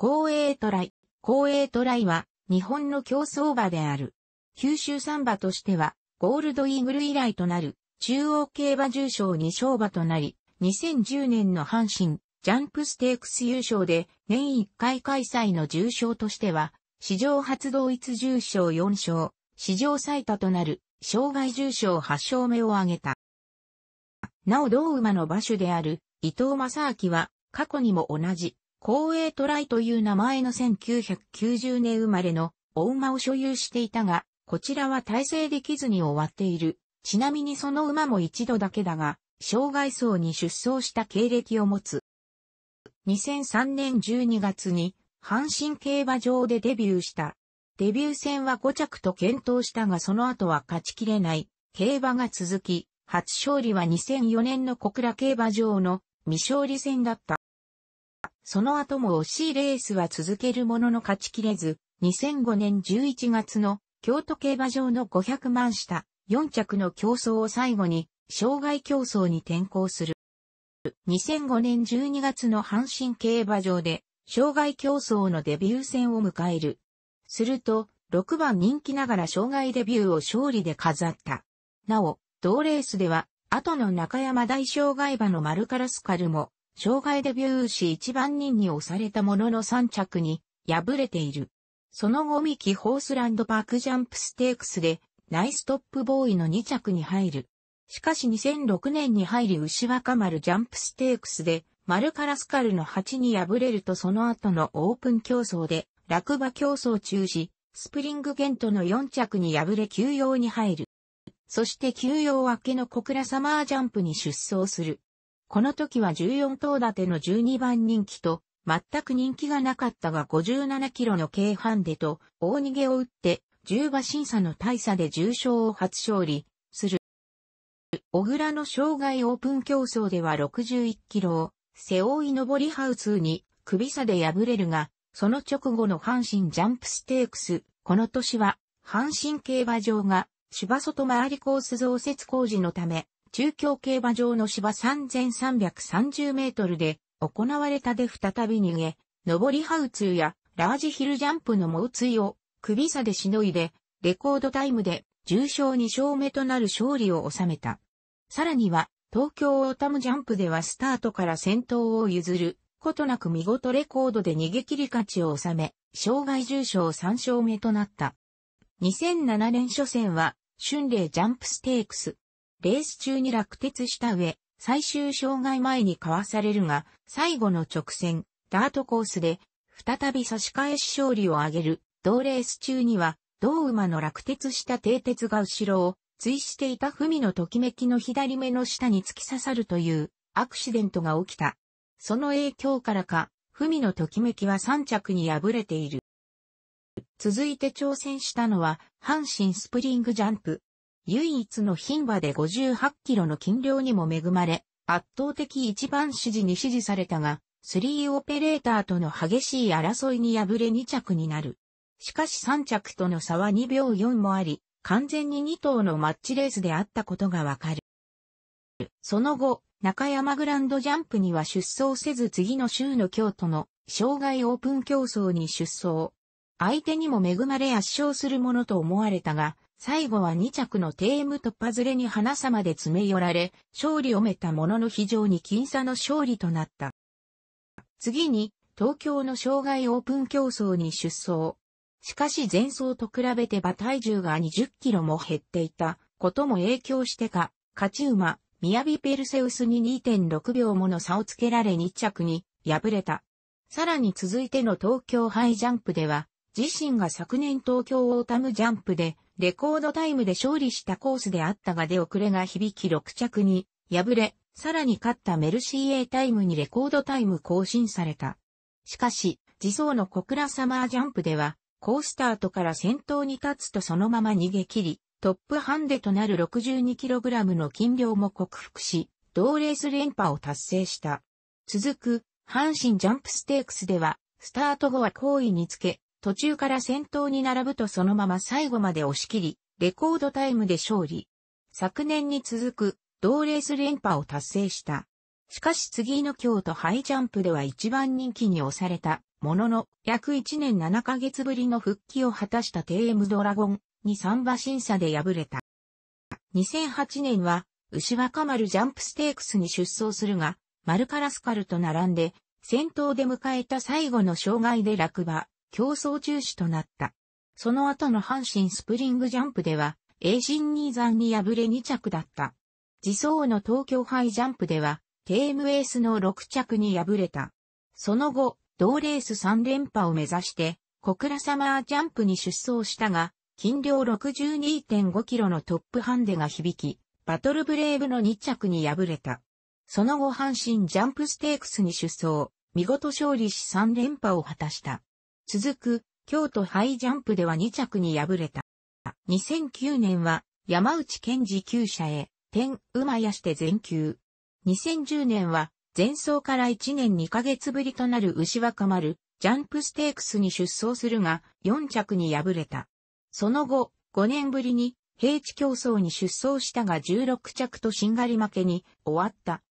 公営トライ。公営トライは日本の競争馬である。九州三馬としてはゴールドイーグル以来となる中央競馬重賞2勝馬となり、2010年の阪神ジャンプステークス優勝で年1回開催の重賞としては史上初同一重賞4勝、史上最多となる障害重賞8勝目を挙げた。なお同馬の馬主である伊藤正明は過去にも同じ公営トライという名前の1990年生まれのお馬を所有していたが、こちらは体制できずに終わっている。ちなみにその馬も一度だけだが、障害層に出走した経歴を持つ。2003年12月に、阪神競馬場でデビューした。デビュー戦は5着と検討したがその後は勝ちきれない。競馬が続き、初勝利は2004年の小倉競馬場の未勝利戦だった。その後も惜しいレースは続けるものの勝ちきれず、2005年11月の京都競馬場の500万下、4着の競争を最後に、障害競争に転向する。2005年12月の阪神競馬場で、障害競争のデビュー戦を迎える。すると、6番人気ながら障害デビューを勝利で飾った。なお、同レースでは、後の中山大障害馬のマルカラスカルも、障害デビューし一番人に押されたものの3着に敗れている。その後ミキホースランドパークジャンプステークスでナイストップボーイの2着に入る。しかし2006年に入り牛若丸ジャンプステークスでマルカラスカルの8に敗れるとその後のオープン競争で落馬競争中止、スプリングゲントの4着に敗れ休養に入る。そして休養明けの小倉サマージャンプに出走する。この時は14頭立ての12番人気と、全く人気がなかったが57キロの軽ハンデと大逃げを打って10馬審査の大差で重賞を初勝利する。小倉の障害オープン競争では61キロを背負い上りハウツーに首差で敗れるが、その直後の阪神ジャンプステークス、この年は阪神競馬場が芝外回りコース増設工事のため中京競馬場の芝3330メートルで行われたで再び逃げ、上りハウツーやラージヒルジャンプの猛追を首差でしのいで、レコードタイムで重賞2勝目となる勝利を収めた。さらには、東京オータムジャンプではスタートから先頭を譲ることなく見事レコードで逃げ切り勝ちを収め、障害重賞3勝目となった。2007年初戦は、春麗ジャンプステークス、レース中に落鉄した上、最終障害前にかわされるが、最後の直線、ダートコースで、再び差し返し勝利を挙げる。同レース中には、同馬の落鉄した蹄鉄が後ろを、追していた文のときめきの左目の下に突き刺さるという、アクシデントが起きた。その影響からか、文のときめきは三着に敗れている。続いて挑戦したのは、阪神スプリングジャンプ、唯一の牝馬で58キロの斤量にも恵まれ、圧倒的一番支持に支持されたが、スリーオペレーターとの激しい争いに敗れ2着になる。しかし3着との差は2秒4もあり、完全に2頭のマッチレースであったことがわかる。その後、中山グランドジャンプには出走せず次の週の京都の障害オープン競争に出走。相手にも恵まれ圧勝するものと思われたが、最後は2着のテーム突破ズれに花様で詰め寄られ、勝利をめたものの非常に僅差の勝利となった。次に、東京の障害オープン競争に出走。しかし前走と比べて馬体重が20キロも減っていたことも影響してか、勝ち馬、城ペルセウスに2.6秒もの差をつけられ2着に敗れた。さらに続いての東京ハイジャンプでは、自身が昨年東京オータムジャンプでレコードタイムで勝利したコースであったが出遅れが響き6着に敗れ、さらに勝ったメルシーエータイムにレコードタイム更新された。しかし、自走の小倉サマージャンプでは、コースタートから先頭に立つとそのまま逃げ切り、トップハンデとなる 62kg の金量も克服し、同レース連覇を達成した。続く、阪神ジャンプステークスでは、スタート後は好位につけ、途中から先頭に並ぶとそのまま最後まで押し切り、レコードタイムで勝利。昨年に続く、同レース連覇を達成した。しかし次の京都ハイジャンプでは一番人気に押された、ものの、約1年7ヶ月ぶりの復帰を果たした TM ドラゴンに3馬審査で敗れた。2008年は、牛若丸ジャンプステークスに出走するが、マルカラスカルと並んで、先頭で迎えた最後の障害で落馬。競争中止となった。その後の阪神スプリングジャンプでは、ニーザ山に敗れ2着だった。自走の東京杯ジャンプでは、テームエースの6着に敗れた。その後、同レース3連覇を目指して、小倉サマージャンプに出走したが、近量62.5キロのトップハンデが響き、バトルブレイブの2着に敗れた。その後阪神ジャンプステークスに出走、見事勝利し3連覇を果たした。続く、京都ハイジャンプでは2着に敗れた。2009年は、山内健二厩舎へ、天馬やして全休。2010年は、前走から1年2ヶ月ぶりとなる牛若丸、ジャンプステークスに出走するが、4着に敗れた。その後、5年ぶりに、平地競争に出走したが16着としんがり負けに終わった。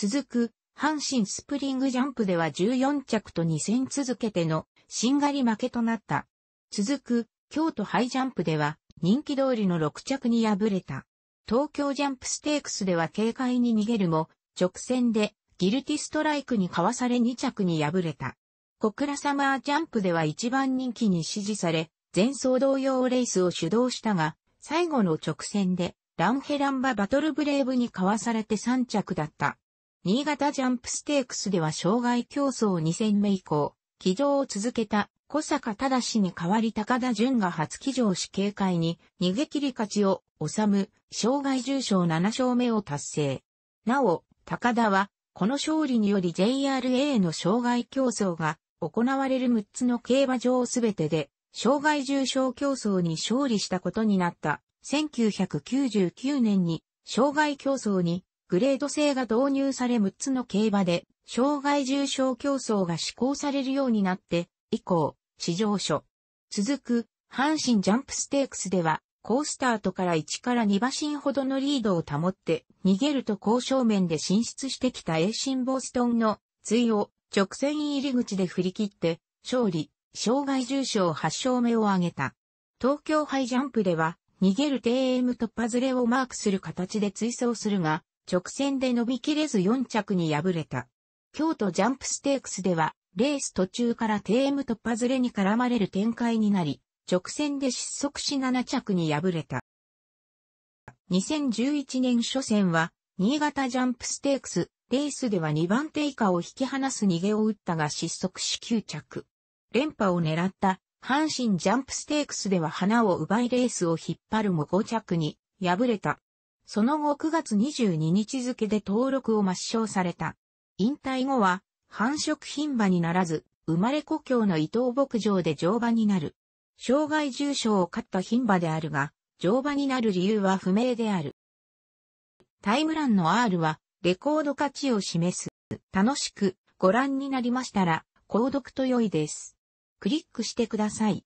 続く、阪神スプリングジャンプでは14着と2戦続けてのしんがり負けとなった。続く、京都ハイジャンプでは、人気通りの6着に敗れた。東京ジャンプステークスでは警戒に逃げるも、直線でギルティストライクにかわされ2着に敗れた。小倉サマージャンプでは一番人気に支持され、前走同様レースを主導したが、最後の直線でランヘランババトルブレイブにかわされて3着だった。新潟ジャンプステークスでは障害競争2戦目以降、騎乗を続けた小坂忠に代わり高田淳が初騎乗し警戒に逃げ切り勝ちを収む、障害重賞7勝目を達成。なお、高田は、この勝利により JRA の障害競争が行われる6つの競馬場すべてで、障害重賞競争に勝利したことになった。1999年に、障害競争にグレード制が導入され6つの競馬で、障害重症競争が施行されるようになって、以降、市場所。続く、阪神ジャンプステークスでは、ースタートから1から2馬身ほどのリードを保って、逃げると高正面で進出してきた栄新ボストンの、追を直線入り口で振り切って、勝利、障害重賞8勝目を挙げた。東京ハイジャンプでは、逃げる TM 突破ズレをマークする形で追走するが、直線で伸びきれず4着に敗れた。京都ジャンプステークスでは、レース途中から TM 突破ずれに絡まれる展開になり、直線で失速し7着に敗れた。2011年初戦は、新潟ジャンプステークス、レースでは2番手以下を引き離す逃げを打ったが失速し9着。連覇を狙った、阪神ジャンプステークスでは花を奪いレースを引っ張るも5着に、敗れた。その後9月22日付で登録を抹消された。引退後は繁殖品馬にならず、生まれ故郷の伊東牧場で乗馬になる。障害重傷を勝った品馬であるが、乗馬になる理由は不明である。タイムランの R は、レコード価値を示す。楽しくご覧になりましたら、購読と良いです。クリックしてください。